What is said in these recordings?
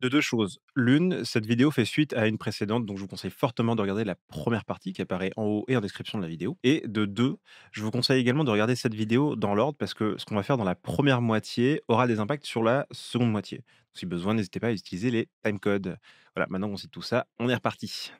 de deux choses. L'une, cette vidéo fait suite à une précédente, donc je vous conseille fortement de regarder la première partie qui apparaît en haut et en description de la vidéo. Et de deux, je vous conseille également de regarder cette vidéo dans l'ordre parce que ce qu'on va faire dans la première moitié aura des impacts sur la seconde moitié. Si besoin, n'hésitez pas à utiliser les timecodes. Voilà, maintenant qu'on sait tout ça, on est reparti.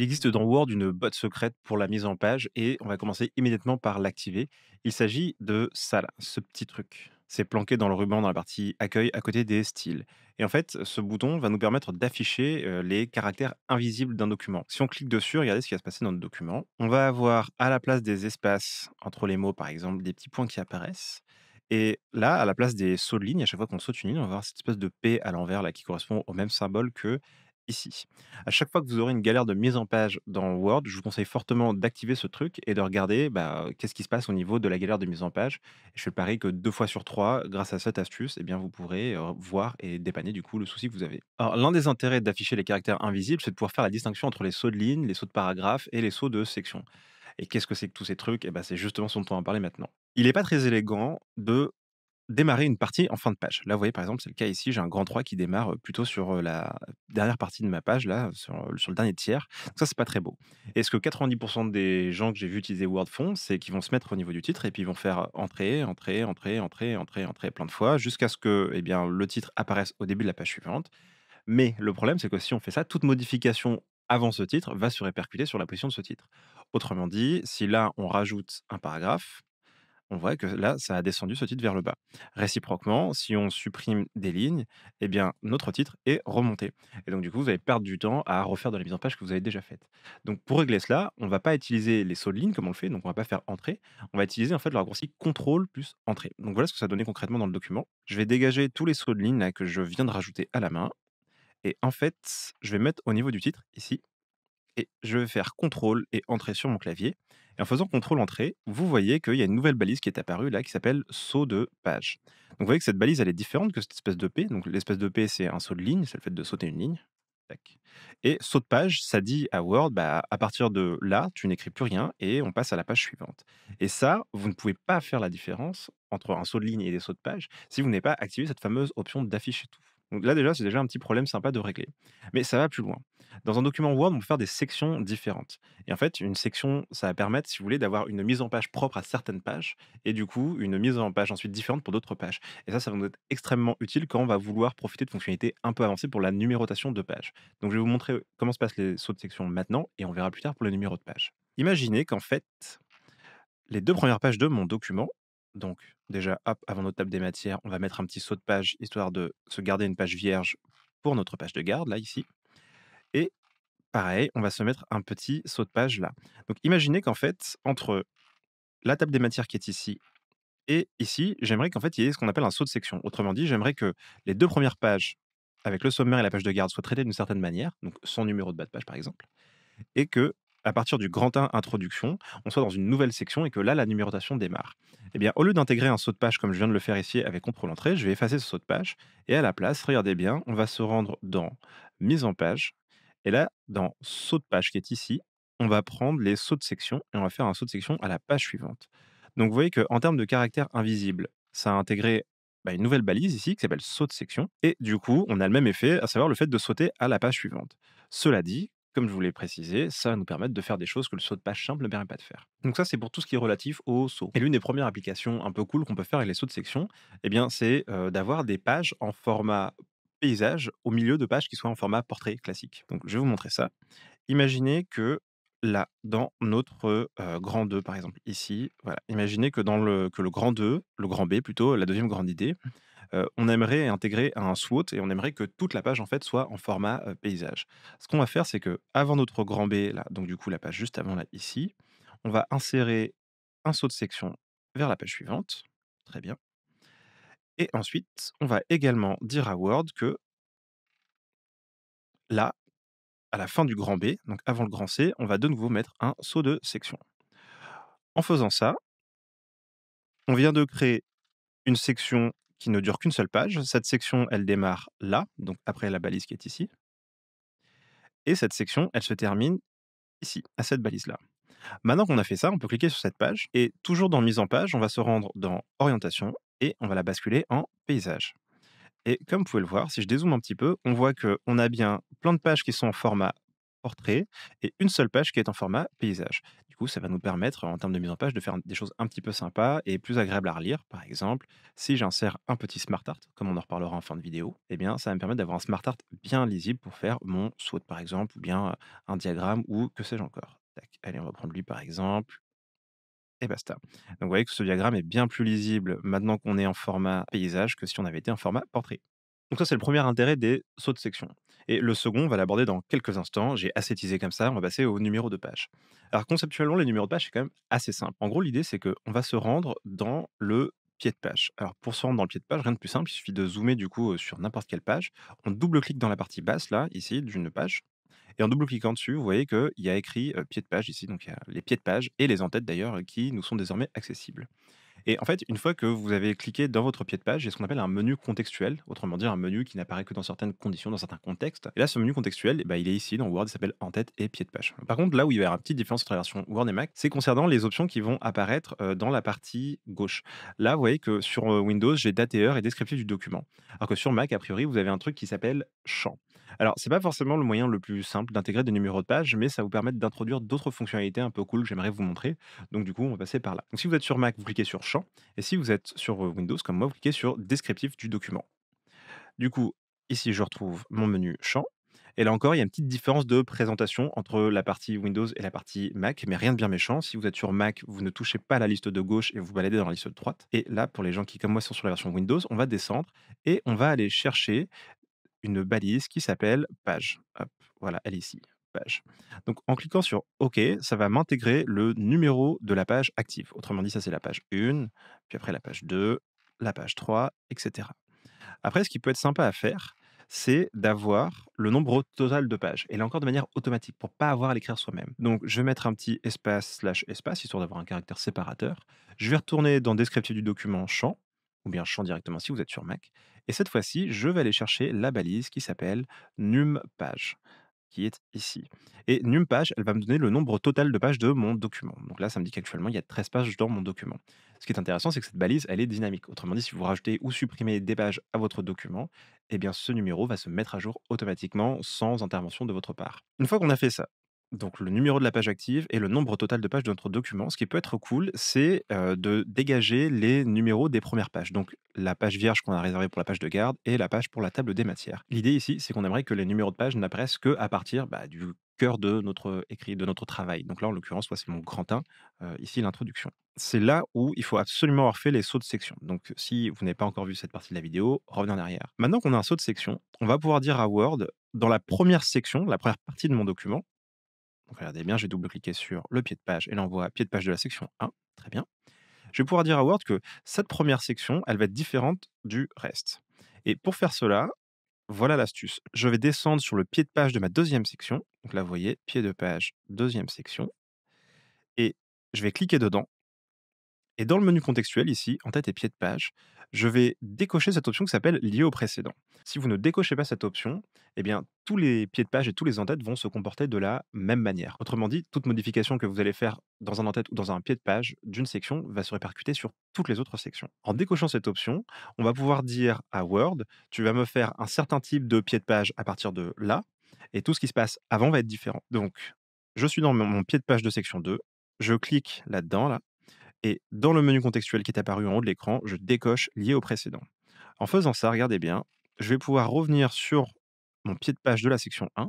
Il existe dans Word une botte secrète pour la mise en page et on va commencer immédiatement par l'activer. Il s'agit de ça, ce petit truc. C'est planqué dans le ruban dans la partie accueil à côté des styles. Et en fait, ce bouton va nous permettre d'afficher euh, les caractères invisibles d'un document. Si on clique dessus, regardez ce qui va se passer dans notre document. On va avoir à la place des espaces entre les mots, par exemple, des petits points qui apparaissent. Et là, à la place des sauts de ligne, à chaque fois qu'on saute une ligne, on va avoir cette espèce de P à l'envers là qui correspond au même symbole que ici. À chaque fois que vous aurez une galère de mise en page dans Word, je vous conseille fortement d'activer ce truc et de regarder bah, qu'est-ce qui se passe au niveau de la galère de mise en page. Je parie que deux fois sur trois, grâce à cette astuce, eh bien, vous pourrez voir et dépanner du coup le souci que vous avez. Alors, l'un des intérêts d'afficher les caractères invisibles, c'est de pouvoir faire la distinction entre les sauts de ligne, les sauts de paragraphe et les sauts de section. Et qu'est-ce que c'est que tous ces trucs eh ben, C'est justement son temps à parler maintenant. Il n'est pas très élégant de démarrer une partie en fin de page. Là, vous voyez, par exemple, c'est le cas ici, j'ai un grand 3 qui démarre euh, plutôt sur euh, la dernière partie de ma page, là, sur, euh, le dernier tiers. ça, c'est pas très beau. Et ce que 90% des gens que j'ai vu utiliser Word font, c'est qu'ils vont se mettre au niveau du titre et puis ils vont faire entrer, entrer, entrer, entrer, entrer, entrer plein de fois, jusqu'à ce que eh bien, le titre apparaisse au début de la page suivante. Mais le problème, c'est que si on fait ça, toute modification avant ce titre va se répercuter sur la position de ce titre. Autrement dit, si là, on rajoute un paragraphe, on voit que là, ça a descendu ce titre vers le bas. Réciproquement, si on supprime des lignes, eh bien, notre titre est remonté. Et donc, du coup, vous allez perdre du temps à refaire de la mise en page que vous avez déjà faite. Donc, pour régler cela, on ne va pas utiliser les sauts de ligne comme on le fait, donc on ne va pas faire entrée. On va utiliser en fait le raccourci contrôle plus entrée. Donc, voilà ce que ça donnait concrètement dans le document. Je vais dégager tous les sauts de ligne que je viens de rajouter à la main. Et en fait, je vais mettre au niveau du titre, ici, je vais faire CTRL et Entrée sur mon clavier. Et en faisant CTRL Entrée, vous voyez qu'il y a une nouvelle balise qui est apparue là qui s'appelle saut de page. Donc vous voyez que cette balise elle est différente que cette espèce de P. Donc l'espèce de P c'est un saut de ligne, c'est le fait de sauter une ligne. Et saut de page, ça dit à Word, bah, à partir de là, tu n'écris plus rien et on passe à la page suivante. Et ça, vous ne pouvez pas faire la différence entre un saut de ligne et des sauts de page si vous n'avez pas activé cette fameuse option d'afficher tout. Donc là déjà, c'est déjà un petit problème sympa de régler. Mais ça va plus loin. Dans un document Word, on peut faire des sections différentes. Et en fait, une section, ça va permettre, si vous voulez, d'avoir une mise en page propre à certaines pages, et du coup, une mise en page ensuite différente pour d'autres pages. Et ça, ça va nous être extrêmement utile quand on va vouloir profiter de fonctionnalités un peu avancées pour la numérotation de pages. Donc je vais vous montrer euh, comment se passent les sauts de section maintenant, et on verra plus tard pour le numéro de page. Imaginez qu'en fait, les deux premières pages de mon document, donc, déjà, avant notre table des matières, on va mettre un petit saut de page, histoire de se garder une page vierge pour notre page de garde, là, ici. Et pareil, on va se mettre un petit saut de page là. Donc, imaginez qu'en fait, entre la table des matières qui est ici et ici, j'aimerais qu'en fait, il y ait ce qu'on appelle un saut de section. Autrement dit, j'aimerais que les deux premières pages, avec le sommaire et la page de garde, soient traitées d'une certaine manière, donc son numéro de bas de page, par exemple, et que à partir du grand 1 introduction, on soit dans une nouvelle section et que là, la numérotation démarre. Eh bien, au lieu d'intégrer un saut de page comme je viens de le faire ici avec contrôle entrée, je vais effacer ce saut de page et à la place, regardez bien, on va se rendre dans mise en page et là, dans saut de page qui est ici, on va prendre les sauts de section et on va faire un saut de section à la page suivante. Donc vous voyez qu'en termes de caractère invisible, ça a intégré bah, une nouvelle balise ici qui s'appelle saut de section. Et du coup, on a le même effet, à savoir le fait de sauter à la page suivante. Cela dit, comme je vous l'ai précisé, ça va nous permettre de faire des choses que le saut de page simple ne permet pas de faire. Donc ça, c'est pour tout ce qui est relatif au saut. Et l'une des premières applications un peu cool qu'on peut faire avec les sauts de section, eh bien, c'est d'avoir des pages en format paysage au milieu de pages qui soient en format portrait classique. Donc je vais vous montrer ça. Imaginez que là, dans notre grand 2, par exemple, ici, voilà. Imaginez que dans le, que le grand 2, le grand B plutôt, la deuxième grande idée, on aimerait intégrer un SWOT et on aimerait que toute la page en fait soit en format paysage. Ce qu'on va faire, c'est que avant notre grand B, donc du coup la page juste avant là ici, on va insérer un saut de section vers la page suivante. Très bien. Et ensuite, on va également dire à Word que là, à la fin du grand B, donc avant le grand C, on va de nouveau mettre un saut de section. En faisant ça, on vient de créer une section qui ne dure qu'une seule page. Cette section, elle démarre là, donc après la balise qui est ici. Et cette section, elle se termine ici, à cette balise-là. Maintenant qu'on a fait ça, on peut cliquer sur cette page. Et toujours dans Mise en page, on va se rendre dans Orientation et on va la basculer en Paysage. Et comme vous pouvez le voir, si je dézoome un petit peu, on voit qu'on a bien plein de pages qui sont en format portrait et une seule page qui est en format paysage ça va nous permettre, en termes de mise en page, de faire des choses un petit peu sympas et plus agréables à relire. Par exemple, si j'insère un petit smart art, comme on en reparlera en fin de vidéo, et eh bien, ça va me permettre d'avoir un smart art bien lisible pour faire mon saut, par exemple, ou bien un diagramme ou que sais-je encore. Allez, on va prendre lui, par exemple et basta. Donc vous voyez que ce diagramme est bien plus lisible maintenant qu'on est en format paysage que si on avait été en format portrait. Donc ça c'est le premier intérêt des sauts de section. Et le second, on va l'aborder dans quelques instants. J'ai ascétisé comme ça, on va passer au numéro de page. Alors conceptuellement, les numéros de page, c'est quand même assez simple. En gros, l'idée, c'est qu'on va se rendre dans le pied de page. Alors pour se rendre dans le pied de page, rien de plus simple, il suffit de zoomer du coup euh, sur n'importe quelle page. On double-clique dans la partie basse, là, ici, d'une page. Et en double-cliquant dessus, vous voyez qu'il y a écrit euh, pied de page ici, donc il y a les pieds de page et les entêtes d'ailleurs qui nous sont désormais accessibles. Et en fait, une fois que vous avez cliqué dans votre pied de page, il y a ce qu'on appelle un menu contextuel, autrement dit un menu qui n'apparaît que dans certaines conditions, dans certains contextes. Et là, ce menu contextuel, eh ben, il est ici dans Word, il s'appelle en tête et pied de page. Par contre, là où il y a une petite différence entre la version Word et Mac, c'est concernant les options qui vont apparaître euh, dans la partie gauche. Là, vous voyez que sur euh, Windows, j'ai date et heure et descriptif du document. Alors que sur Mac, a priori, vous avez un truc qui s'appelle champ. Alors, ce n'est pas forcément le moyen le plus simple d'intégrer des numéros de page, mais ça vous permet d'introduire d'autres fonctionnalités un peu cool que j'aimerais vous montrer. Donc, du coup, on va passer par là. Donc, si vous êtes sur Mac, vous cliquez sur Champ, et si vous êtes sur euh, Windows, comme moi, vous cliquez sur Descriptif du document. Du coup, ici, je retrouve mon menu Champ. Et là encore, il y a une petite différence de présentation entre la partie Windows et la partie Mac, mais rien de bien méchant. Si vous êtes sur Mac, vous ne touchez pas la liste de gauche et vous baladez dans la liste de droite. Et là, pour les gens qui, comme moi, sont sur la version Windows, on va descendre et on va aller chercher une balise qui s'appelle page. voilà, elle est ici, page. Donc en cliquant sur OK, ça va m'intégrer le numéro de la page active. Autrement dit, ça c'est la page 1, puis après la page 2, la page 3, etc. Après, ce qui peut être sympa à faire, c'est d'avoir le nombre total de pages. Et là encore de manière automatique, pour ne pas avoir à l'écrire soi-même. Donc je vais mettre un petit espace slash espace, histoire d'avoir un caractère séparateur. Je vais retourner dans descriptif du document champ, ou bien champ directement si vous êtes sur Mac. Et cette fois-ci, je vais aller chercher la balise qui s'appelle numpage qui est ici. Et numpage, elle va me donner le nombre total de pages de mon document. Donc là, ça me dit qu'actuellement, il y a 13 pages dans mon document. Ce qui est intéressant, c'est que cette balise, elle est dynamique. Autrement dit, si vous rajoutez ou supprimez des pages à votre document, eh bien ce numéro va se mettre à jour automatiquement sans intervention de votre part. Une fois qu'on a fait ça, donc le numéro de la page active et le nombre total de pages de notre document. Ce qui peut être cool, c'est de dégager les numéros des premières pages. Donc la page vierge qu'on a réservée pour la page de garde et la page pour la table des matières. L'idée ici, c'est qu'on aimerait que les numéros de page n'apparaissent qu'à partir bah, du cœur de notre écrit, de notre travail. Donc là, en l'occurrence, c'est mon grand 1, ici l'introduction. C'est là où il faut absolument avoir fait les sauts de section. Donc si vous n'avez pas encore vu cette partie de la vidéo, revenez en arrière. Maintenant qu'on a un saut de section, on va pouvoir dire à Word, dans la première section, la première partie de mon document, donc regardez bien, je vais double-cliquer sur le pied de page et l'envoie pied de page de la section 1. Très bien. Je vais pouvoir dire à Word que cette première section, elle va être différente du reste. Et pour faire cela, voilà l'astuce. Je vais descendre sur le pied de page de ma deuxième section. Donc là, vous voyez, pied de page, deuxième section. Et je vais cliquer dedans et dans le menu contextuel, ici, en tête et pied de page, je vais décocher cette option qui s'appelle lié au précédent. Si vous ne décochez pas cette option, eh bien, tous les pieds de page et tous les en entêtes vont se comporter de la même manière. Autrement dit, toute modification que vous allez faire dans un entête ou dans un pied de page d'une section va se répercuter sur toutes les autres sections. En décochant cette option, on va pouvoir dire à Word, tu vas me faire un certain type de pied de page à partir de là, et tout ce qui se passe avant va être différent. Donc, je suis dans mon pied de page de section 2, je clique là-dedans, là, et dans le menu contextuel qui est apparu en haut de l'écran, je décoche lié au précédent. En faisant ça, regardez bien, je vais pouvoir revenir sur mon pied de page de la section 1,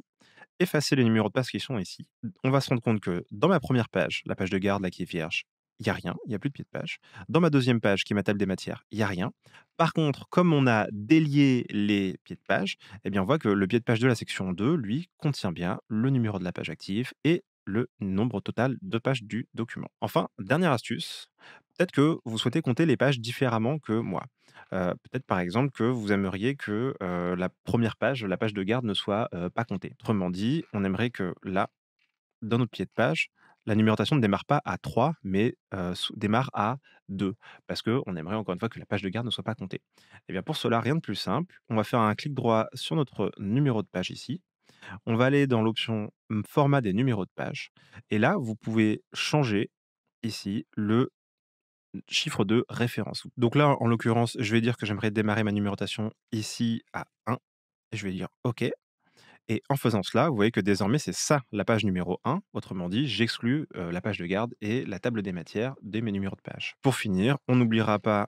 effacer les numéros de page qui sont ici. On va se rendre compte que dans ma première page, la page de garde là qui est vierge, il n'y a rien, il n'y a plus de pied de page. Dans ma deuxième page, qui est ma table des matières, il n'y a rien. Par contre, comme on a délié les pieds de page, eh bien on voit que le pied de page de la section 2, lui, contient bien le numéro de la page active et le nombre total de pages du document. Enfin, dernière astuce, peut-être que vous souhaitez compter les pages différemment que moi. Euh, peut-être par exemple que vous aimeriez que la première page, la page de garde, ne soit pas comptée. Autrement dit, on aimerait que là, dans notre pied de page, la numérotation ne démarre pas à 3, mais démarre à 2, parce qu'on aimerait encore une fois que la page de garde ne soit pas comptée. Et eh bien pour cela, rien de plus simple, on va faire un clic droit sur notre numéro de page ici, on va aller dans l'option mmh, format des numéros de page. Et là, vous pouvez changer ici le chiffre de référence. Donc là, en l'occurrence, je vais dire que j'aimerais démarrer ma numérotation ici à 1. je vais dire OK. Et en faisant cela, vous voyez que désormais, c'est ça la page numéro 1. Autrement dit, j'exclus la page de garde et la table des matières de mes numéros de page. Pour finir, on n'oubliera pas,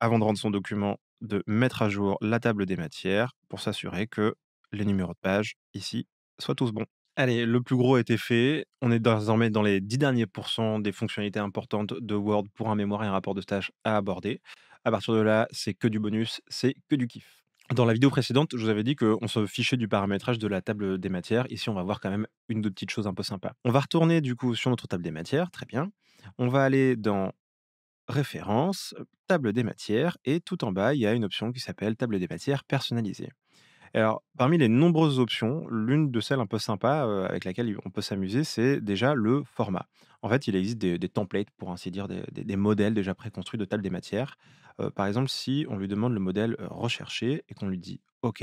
avant de rendre son document, de mettre à jour la table des matières pour s'assurer que les numéros de page ici soient tous bons. Allez, le plus gros a été fait. On est désormais dans les 10 derniers pourcents des fonctionnalités importantes de Word pour un mémoire et un rapport de stage à aborder. À partir de là, c'est que du bonus, c'est que du kiff. Dans la vidéo précédente, je vous avais dit qu'on se fichait du paramétrage de la table des matières. Ici, on va voir quand même une ou deux petites choses un peu sympas. On va retourner du coup sur notre table des matières, très bien. On va aller dans Références, table des matières, et tout en bas, il y a une option qui s'appelle table des matières personnalisée. Alors, parmi les nombreuses options, l'une de celles un peu sympa avec laquelle on peut s'amuser, c'est déjà le format. En fait, il existe des, templates, pour ainsi dire, des, modèles déjà préconstruits de table des matières. par exemple, si on lui demande le modèle recherché et qu'on lui dit OK,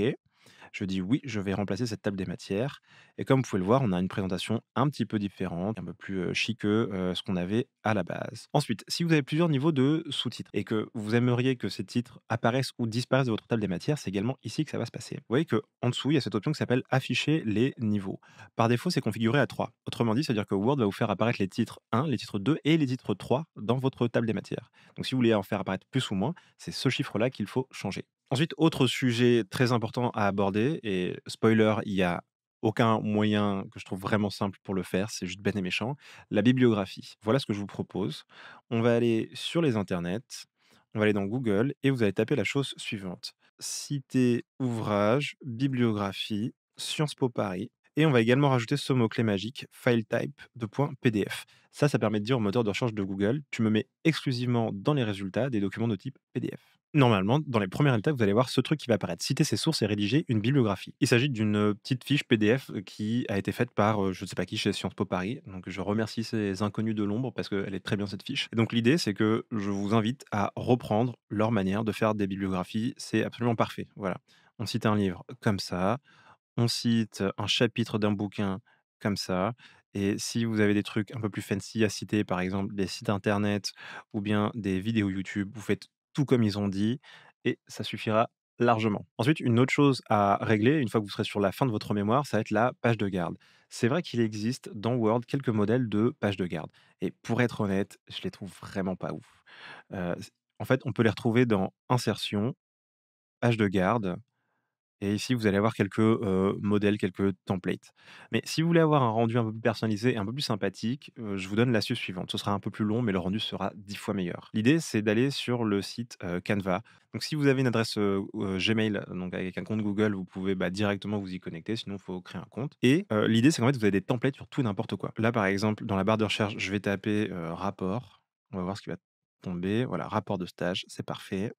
je dis oui, je vais remplacer cette table des matières. Et comme vous pouvez le voir, on a une présentation un petit peu différente, un peu plus chic que ce qu'on avait à la base. Ensuite, si vous avez plusieurs niveaux de sous-titres et que vous aimeriez que ces titres apparaissent ou disparaissent de votre table des matières, c'est également ici que ça va se passer. Vous voyez qu'en dessous, il y a cette option qui s'appelle afficher les niveaux. Par défaut, c'est configuré à 3. Autrement dit, c'est-à-dire que Word va vous faire apparaître les titres 1, les titres 2 et les titres 3 dans votre table des matières. Donc si vous voulez en faire apparaître plus ou moins, c'est ce chiffre-là qu'il faut changer. Ensuite, autre sujet très important à aborder, et spoiler, il y a aucun moyen que je trouve vraiment simple pour le faire, c'est juste bête et méchant, la bibliographie. Voilà ce que je vous propose. On va aller sur les internets, on va aller dans Google et vous allez taper la chose suivante. Cité, ouvrage, bibliographie, Sciences Po Paris. Et on va également rajouter ce mot-clé magique, file type de point PDF. Ça, ça permet de dire au moteur de recherche de Google, tu me mets exclusivement dans les résultats des documents de type PDF normalement, dans les premières étapes, vous allez voir ce truc qui va apparaître. Citer ses sources et rédiger une bibliographie. Il s'agit d'une euh, petite fiche PDF euh, qui a été faite par euh, je ne sais pas qui chez Sciences Po Paris. Donc je remercie ces inconnus de l'ombre parce qu'elle est très bien cette fiche. Et donc l'idée, c'est que je vous invite à reprendre leur manière de faire des bibliographies. C'est absolument parfait. Voilà. On cite un livre comme ça. On cite un chapitre d'un bouquin comme ça. Et si vous avez des trucs un peu plus fancy à citer, par exemple des sites internet ou bien des vidéos YouTube, vous faites tout comme ils ont dit, et ça suffira largement. Ensuite, une autre chose à régler, une fois que vous serez sur la fin de votre mémoire, ça va être la page de garde. C'est vrai qu'il existe dans Word quelques modèles de page de garde. Et pour être honnête, je les trouve vraiment pas ouf. Euh, en fait, on peut les retrouver dans Insertion, Page de garde, et ici, vous allez avoir quelques modèles, quelques templates. Mais si vous voulez avoir un rendu un peu plus personnalisé et un peu plus sympathique, je vous donne l'astuce suivante. Ce sera un peu plus long, mais le rendu sera dix fois meilleur. L'idée, c'est d'aller sur le site Canva. Donc, si vous avez une adresse Gmail, donc avec un compte Google, vous pouvez bah, directement vous y connecter. Sinon, il faut créer un compte. Et l'idée, c'est qu'en fait, vous avez des templates sur tout n'importe quoi. Là, par exemple, dans la barre de recherche, je vais taper rapport. On va voir ce qui va tomber. Voilà, rapport de stage, c'est parfait.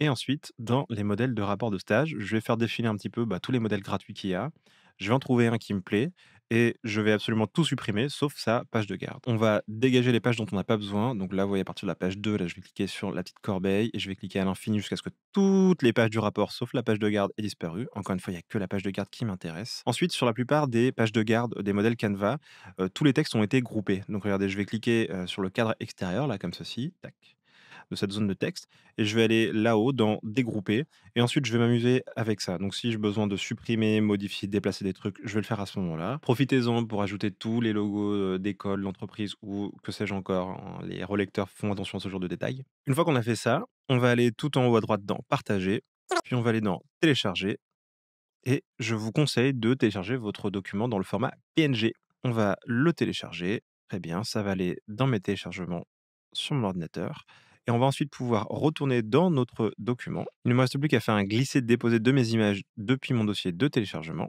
Et ensuite, dans les modèles de rapport de stage, je vais faire défiler un petit peu bah, tous les modèles gratuits qu'il y a. Je vais en trouver un qui me plaît et je vais absolument tout supprimer sauf sa page de garde. On va dégager les pages dont on n'a pas besoin. Donc là, vous voyez à partir de la page 2, là, je vais cliquer sur la petite corbeille et je vais cliquer à l'infini jusqu'à ce que toutes les pages du rapport sauf la page de garde aient disparu. Encore une fois, il n'y a que la page de garde qui m'intéresse. Ensuite, sur la plupart des pages de garde des modèles Canva, euh, tous les textes ont été groupés. Donc regardez, je vais cliquer euh, sur le cadre extérieur, là, comme ceci. Tac de cette zone de texte. Et je vais aller là-haut dans dégrouper. Et ensuite, je vais m'amuser avec ça. Donc, si j'ai besoin de supprimer, modifier, déplacer des trucs, je vais le faire à ce moment-là. Profitez-en pour ajouter tous les logos euh, d'école, d'entreprise ou que sais-je encore. Hein, les relecteurs font attention à ce genre de détails. Une fois qu'on a fait ça, on va aller tout en haut à droite dans partager. Puis on va aller dans télécharger. Et je vous conseille de télécharger votre document dans le format PNG. On va le télécharger. Très bien, ça va aller dans mes téléchargements sur mon ordinateur et on va ensuite pouvoir retourner dans notre document. Il ne me reste plus qu'à faire un glisser-déposer de mes images depuis mon dossier de téléchargement.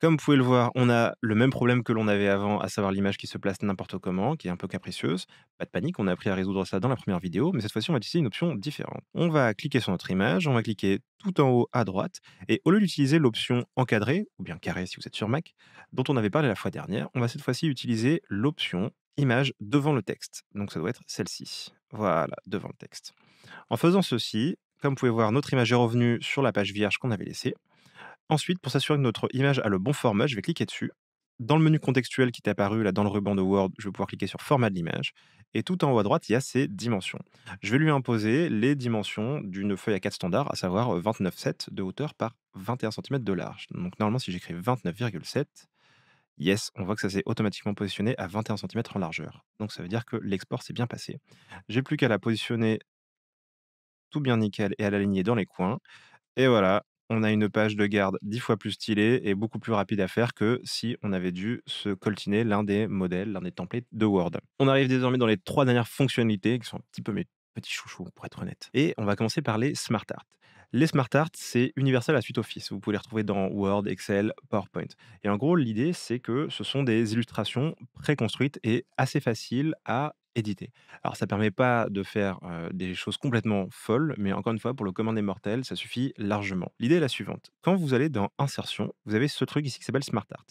Comme vous pouvez le voir, on a le même problème que l'on avait avant, à savoir l'image qui se place n'importe comment, qui est un peu capricieuse. Pas de panique, on a appris à résoudre ça dans la première vidéo, mais cette fois-ci, on va utiliser une option différente. On va cliquer sur notre image, on va cliquer tout en haut à droite, et au lieu d'utiliser l'option encadré, ou bien carré si vous êtes sur Mac, dont on avait parlé la fois dernière, on va cette fois-ci utiliser l'option image devant le texte. Donc ça doit être celle-ci. Voilà, devant le texte. En faisant ceci, comme vous pouvez voir, notre image est revenue sur la page vierge qu'on avait laissée. Ensuite, pour s'assurer que notre image a le bon format, je vais cliquer dessus. Dans le menu contextuel qui est apparu là dans le ruban de Word, je vais pouvoir cliquer sur format de l'image. Et tout en haut à droite, il y a ses dimensions. Je vais lui imposer les dimensions d'une feuille à 4 standard, à savoir 29,7 euh, de hauteur par 21 cm de large. Donc normalement, si j'écris 29,7, Yes, on voit que ça s'est automatiquement positionné à 21 cm en largeur. Donc ça veut dire que l'export s'est bien passé. J'ai plus qu'à la positionner tout bien nickel et à l'aligner dans les coins. Et voilà, on a une page de garde 10 fois plus stylée et beaucoup plus rapide à faire que si on avait dû se coltiner l'un des modèles, l'un des templates de Word. On arrive désormais dans les trois dernières fonctionnalités qui sont un petit peu mes petits chouchous pour être honnête. Et on va commencer par les Smart les Smart c'est universel à suite Office. Vous pouvez les retrouver dans Word, Excel, PowerPoint. Et en gros, l'idée, c'est que ce sont des illustrations préconstruites et assez faciles à éditer. Alors ça ne permet pas de faire euh, des choses complètement folles, mais encore une fois, pour le commun des ça suffit largement. L'idée est la suivante. Quand vous allez dans Insertion, vous avez ce truc ici qui s'appelle Smart Art.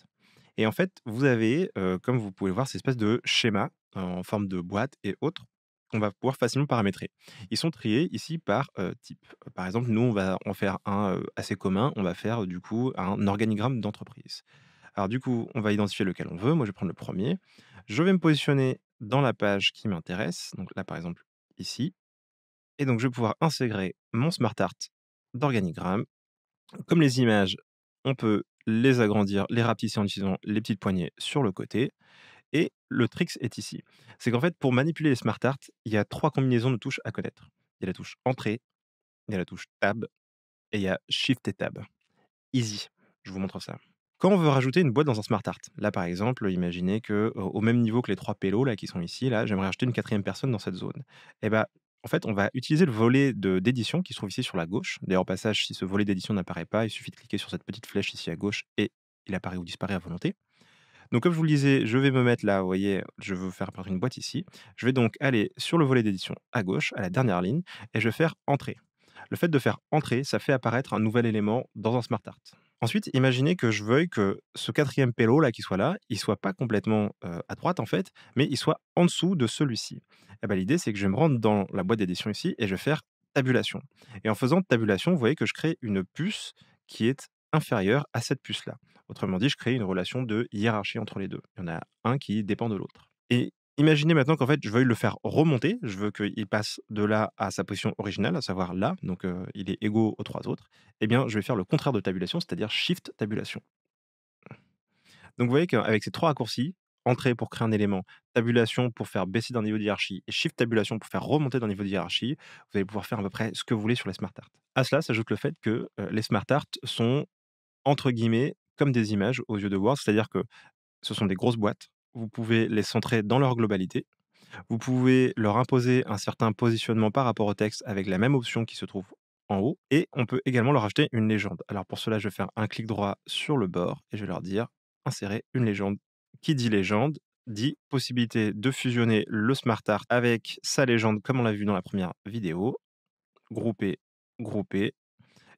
Et en fait, vous avez, euh, comme vous pouvez le voir, ces espèce de schéma en forme de boîte et autres on va pouvoir facilement paramétrer. Ils sont triés ici par type. Par exemple, nous, on va en faire un assez commun. On va faire du coup un organigramme d'entreprise. Alors du coup, on va identifier lequel on veut. Moi, je vais prendre le premier. Je vais me positionner dans la page qui m'intéresse. Donc là, par exemple, ici. Et donc, je vais pouvoir intégrer mon smart art d'organigramme. Comme les images, on peut les agrandir, les rapetisser en utilisant les petites poignées sur le côté. Et le trick est ici. C'est qu'en fait, pour manipuler les Smart il y a trois combinaisons de touches à connaître. Il y a la touche Entrée, il y a la touche Tab, et il y a Shift et Tab. Easy, je vous montre ça. Quand on veut rajouter une boîte dans un Smart là par exemple, imaginez que au même niveau que les trois pélos là qui sont ici, là, j'aimerais rajouter une quatrième personne dans cette zone. Eh ben, en fait, on va utiliser le volet d'édition qui se trouve ici sur la gauche. D'ailleurs, au passage, si ce volet d'édition n'apparaît pas, il suffit de cliquer sur cette petite flèche ici à gauche et il apparaît ou disparaît à volonté. Donc, comme je vous le disais, je vais me mettre là, vous voyez, je veux faire apparaître une boîte ici. Je vais donc aller sur le volet d'édition à gauche, à la dernière ligne, et je vais faire entrer. Le fait de faire entrer, ça fait apparaître un nouvel élément dans un SmartArt. Ensuite, imaginez que je veuille que ce quatrième pélo là qui soit là, il soit pas complètement euh, à droite en fait, mais il soit en dessous de celui-ci. Eh ben, l'idée c'est que je vais me rendre dans la boîte d'édition ici et je vais faire tabulation. Et en faisant tabulation, vous voyez que je crée une puce qui est inférieure à cette puce là. Autrement dit, je crée une relation de hiérarchie entre les deux. Il y en a un qui dépend de l'autre. Et imaginez maintenant qu'en fait, je veuille le faire remonter. Je veux qu'il passe de là à sa position originale, à savoir là. Donc, euh, il est égaux aux trois autres. Eh bien, je vais faire le contraire de tabulation, c'est-à-dire shift tabulation. Donc, vous voyez qu'avec ces trois raccourcis, entrée pour créer un élément, tabulation pour faire baisser d'un niveau de hiérarchie et shift tabulation pour faire remonter d'un niveau de hiérarchie, vous allez pouvoir faire à peu près ce que vous voulez sur les smart À cela s'ajoute le fait que euh, les smart sont entre guillemets comme des images aux yeux de Word, c'est-à-dire que ce sont des grosses boîtes, vous pouvez les centrer dans leur globalité, vous pouvez leur imposer un certain positionnement par rapport au texte avec la même option qui se trouve en haut, et on peut également leur acheter une légende. Alors pour cela, je vais faire un clic droit sur le bord et je vais leur dire insérer une légende. Qui dit légende dit possibilité de fusionner le Smart Art avec sa légende comme on l'a vu dans la première vidéo, grouper, grouper.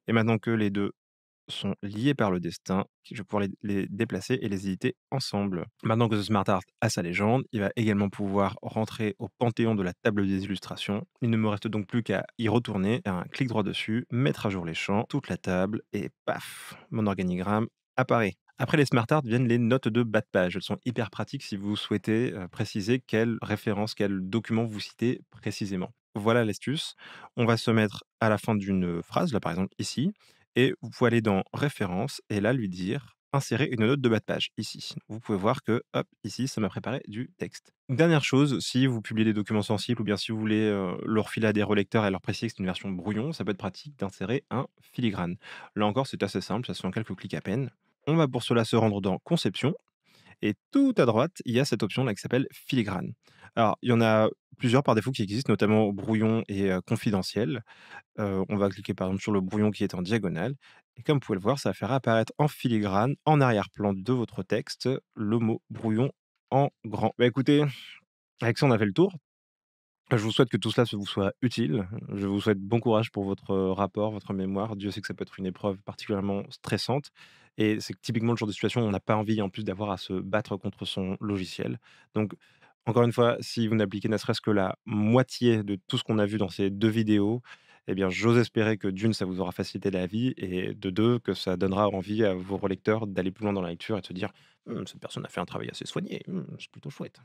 Et maintenant que les deux sont liés par le destin. Je vais pouvoir les, déplacer et les éditer ensemble. Maintenant que The SmartArt a sa légende, il va également pouvoir rentrer au panthéon de la table des illustrations. Il ne me reste donc plus qu'à y retourner, un clic droit dessus, mettre à jour les champs, toute la table, et paf, mon organigramme apparaît. Après les smart viennent les notes de bas de page. Elles sont hyper pratiques si vous souhaitez euh, préciser quelle référence, quel document vous citez précisément. Voilà l'astuce. On va se mettre à la fin d'une phrase, là par exemple ici, et vous pouvez aller dans Référence et là lui dire insérer une note de bas de page ici. Vous pouvez voir que, hop, ici, ça m'a préparé du texte. Dernière chose, si vous publiez des documents sensibles ou bien si vous voulez leur filer à des relecteurs et leur préciser que c'est une version brouillon, ça peut être pratique d'insérer un filigrane. Là encore, c'est assez simple, ça se fait en quelques clics à peine. On va pour cela se rendre dans Conception et tout à droite, il y a cette option là qui s'appelle filigrane. Alors, il y en a plusieurs par défaut qui existent, notamment brouillon et confidentiel. on va cliquer par exemple sur le brouillon qui est en diagonale. Et comme vous pouvez le voir, ça faire apparaître en filigrane, en arrière-plan de votre texte, le mot brouillon en grand. Bah, écoutez, avec ça, on a fait le tour. Je vous souhaite que tout cela vous soit utile. Je vous souhaite bon courage pour votre rapport, votre mémoire. Dieu sait que ça peut être une épreuve particulièrement stressante. Et c'est typiquement le genre de situation où on n'a pas envie en plus d'avoir à se battre contre son logiciel. Donc, encore une fois, si vous n'appliquez ne serait-ce que la moitié de tout ce qu'on a vu dans ces deux vidéos, eh bien, j'ose espérer que d'une, ça vous aura facilité la vie, et de deux, que ça donnera envie à vos lecteurs d'aller plus loin dans la lecture et de se dire «Hum, cette personne a fait un travail assez soigné, hum, c'est plutôt chouette.